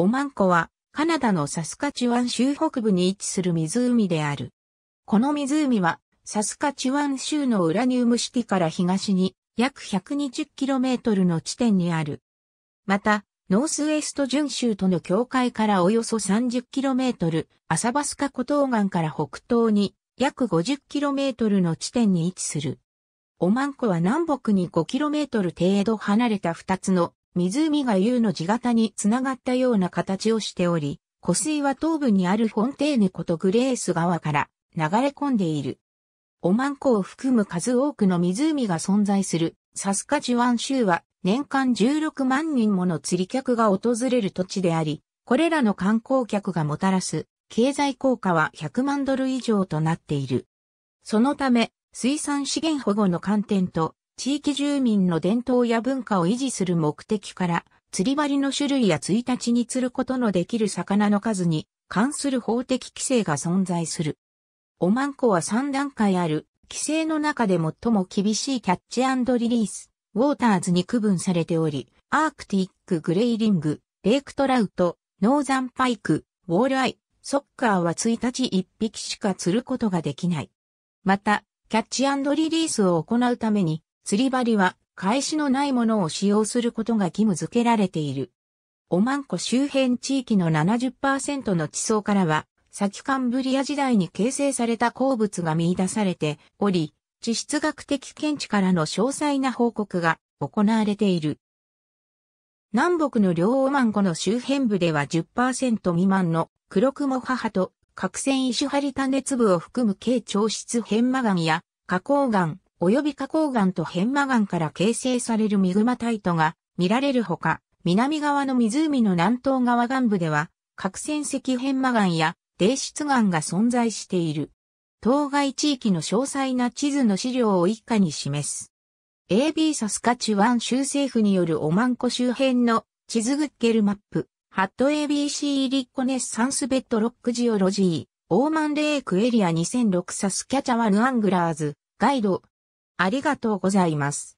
オマンこは、カナダのサスカチワン州北部に位置する湖である。この湖は、サスカチワン州のウラニウムシティから東に約 120km の地点にある。また、ノースウェスト準州との境界からおよそ 30km、アサバスカ湖東岸から北東に約 50km の地点に位置する。オマンこは南北に 5km 程度離れた2つの湖が U の字型につながったような形をしており、湖水は東部にあるフォンテーヌことグレース川から流れ込んでいる。オマン湖を含む数多くの湖が存在するサスカジュワン州は年間16万人もの釣り客が訪れる土地であり、これらの観光客がもたらす経済効果は100万ドル以上となっている。そのため、水産資源保護の観点と地域住民の伝統や文化を維持する目的から、釣り針の種類や1日に釣ることのできる魚の数に関する法的規制が存在する。オマンコは3段階ある、規制の中で最も厳しいキャッチリリース、ウォーターズに区分されており、アークティックグレイリング、レイクトラウト、ノーザンパイク、ウォールアイ、ソッカーは1日1匹しか釣ることができない。また、キャッチリリースを行うために、釣り針は、返しのないものを使用することが義務付けられている。オマンこ周辺地域の70%の地層からは、先カンブリア時代に形成された鉱物が見出されており、地質学的見地からの詳細な報告が行われている。南北の両オマンコの周辺部では10%未満の黒雲母と核栓石張り多種粒を含む軽調質片麻岩や花崗岩、及び花崗岩と変魔岩から形成されるミグマタイトが見られるほか、南側の湖の南東側岸部では、核戦石変魔岩や泥質岩が存在している。当該地域の詳細な地図の資料を一家に示す。AB サスカチュワン州政府によるオマンコ周辺の地図グッゲルマップ、ハット ABC リッコネッサンスベッドロックジオロジー、オーマンレイクエリア2006サスキャチャワルアングラーズ、ガイド、ありがとうございます。